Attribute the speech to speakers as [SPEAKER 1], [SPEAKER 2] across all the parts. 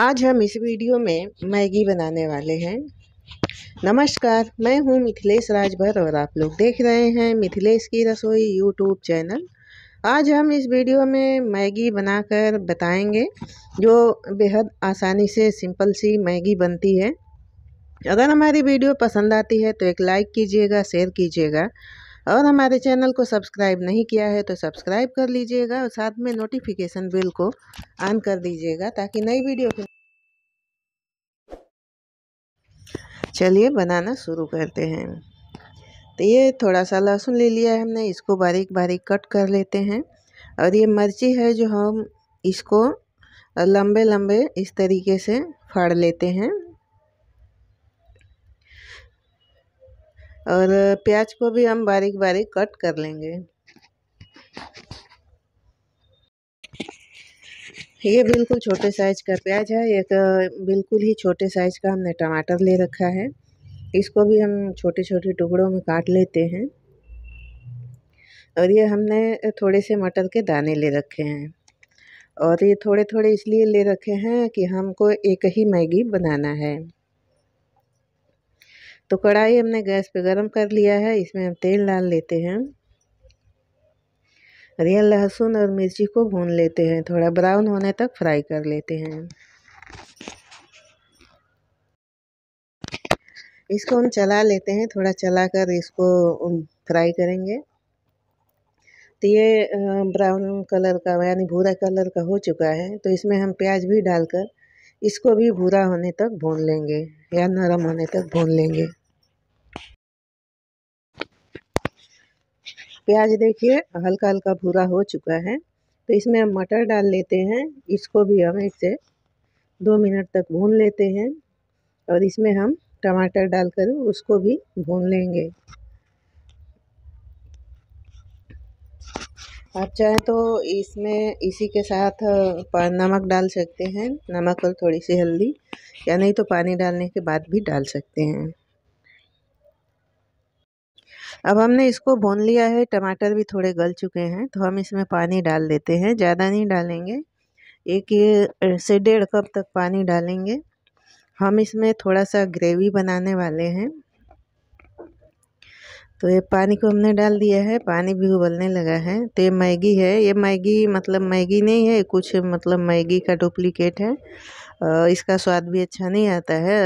[SPEAKER 1] आज हम इस वीडियो में मैगी बनाने वाले हैं नमस्कार मैं हूं मिथिलेश राजभर और आप लोग देख रहे हैं मिथिलेश की रसोई यूट्यूब चैनल आज हम इस वीडियो में मैगी बनाकर बताएंगे जो बेहद आसानी से सिंपल सी मैगी बनती है अगर हमारी वीडियो पसंद आती है तो एक लाइक कीजिएगा शेयर कीजिएगा और हमारे चैनल को सब्सक्राइब नहीं किया है तो सब्सक्राइब कर लीजिएगा और साथ में नोटिफिकेशन बिल को ऑन कर दीजिएगा ताकि नई वीडियो के चलिए बनाना शुरू करते हैं तो ये थोड़ा सा लहसुन ले लिया है हमने इसको बारीक बारीक कट कर लेते हैं और ये मिर्ची है जो हम इसको लंबे लंबे इस तरीके से फाड़ लेते हैं और प्याज को भी हम बारीक बारीक कट कर लेंगे ये बिल्कुल छोटे साइज़ का प्याज है एक तो बिल्कुल ही छोटे साइज़ का हमने टमाटर ले रखा है इसको भी हम छोटे छोटे टुकड़ों में काट लेते हैं और ये हमने थोड़े से मटर के दाने ले रखे हैं और ये थोड़े थोड़े इसलिए ले रखे हैं कि हमको एक ही मैगी बनाना है तो कढ़ाई हमने गैस पे गरम कर लिया है इसमें हम तेल डाल लेते हैं रियल लहसुन और मिर्ची को भून लेते हैं थोड़ा ब्राउन होने तक फ्राई कर लेते हैं इसको हम चला लेते हैं थोड़ा चला कर इसको फ्राई करेंगे तो ये ब्राउन कलर का यानी भूरा कलर का हो चुका है तो इसमें हम प्याज भी डालकर इसको भी भूरा होने तक भून लेंगे या नरम होने तक भून लेंगे प्याज देखिए हल्का हल्का भूरा हो चुका है तो इसमें हम मटर डाल लेते हैं इसको भी हम एक से दो मिनट तक भून लेते हैं और इसमें हम टमाटर डालकर उसको भी भून लेंगे आप चाहें तो इसमें इसी के साथ नमक डाल सकते हैं नमक और थोड़ी सी हल्दी या नहीं तो पानी डालने के बाद भी डाल सकते हैं अब हमने इसको भून लिया है टमाटर भी थोड़े गल चुके हैं तो हम इसमें पानी डाल देते हैं ज़्यादा नहीं डालेंगे एक से डेढ़ कप तक पानी डालेंगे हम इसमें थोड़ा सा ग्रेवी बनाने वाले हैं तो ये पानी को हमने डाल दिया है पानी भी उबलने लगा है तो ये मैगी है ये मैगी मतलब मैगी नहीं है कुछ मतलब मैगी का डुप्लीकेट है इसका स्वाद भी अच्छा नहीं आता है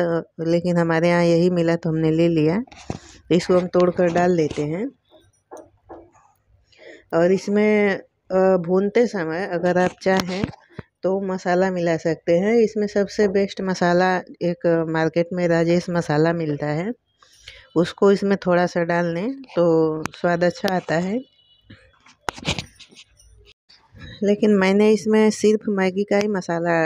[SPEAKER 1] लेकिन हमारे यहाँ यही मिला तो हमने ले लिया इसको हम तोड़ कर डाल देते हैं और इसमें भूनते समय अगर आप चाहें तो मसाला मिला सकते हैं इसमें सबसे बेस्ट मसाला एक मार्केट में राजेश मसाला मिलता है उसको इसमें थोड़ा सा डाल दें तो स्वाद अच्छा आता है लेकिन मैंने इसमें सिर्फ मैगी का ही मसाला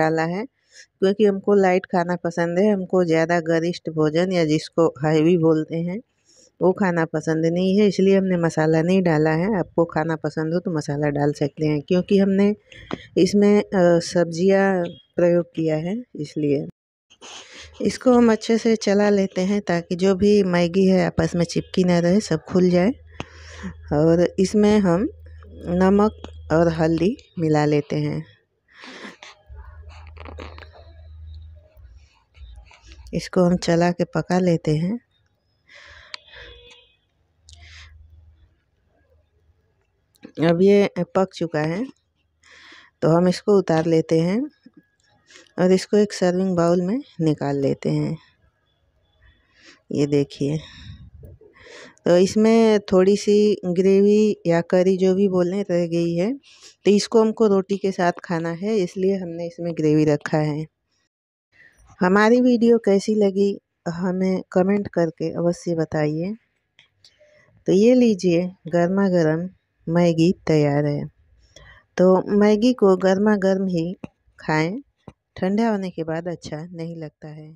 [SPEAKER 1] डाला है क्योंकि हमको लाइट खाना पसंद है हमको ज़्यादा गरिष्ठ भोजन या जिसको हैवी बोलते हैं वो खाना पसंद नहीं है इसलिए हमने मसाला नहीं डाला है आपको खाना पसंद हो तो मसाला डाल सकते हैं क्योंकि हमने इसमें सब्जियां प्रयोग किया है इसलिए इसको हम अच्छे से चला लेते हैं ताकि जो भी मैगी है आपस में चिपकी ना रहे सब खुल जाए और इसमें हम नमक और हल्दी मिला लेते हैं इसको हम चला के पका लेते हैं अब ये पक चुका है तो हम इसको उतार लेते हैं और इसको एक सर्विंग बाउल में निकाल लेते हैं ये देखिए तो इसमें थोड़ी सी ग्रेवी या करी जो भी बोलें रह गई है तो इसको हमको रोटी के साथ खाना है इसलिए हमने इसमें ग्रेवी रखा है हमारी वीडियो कैसी लगी हमें कमेंट करके अवश्य बताइए तो ये लीजिए गर्मा गर्म मैगी तैयार है तो मैगी को गर्मा गर्म ही खाएं ठंडा होने के बाद अच्छा नहीं लगता है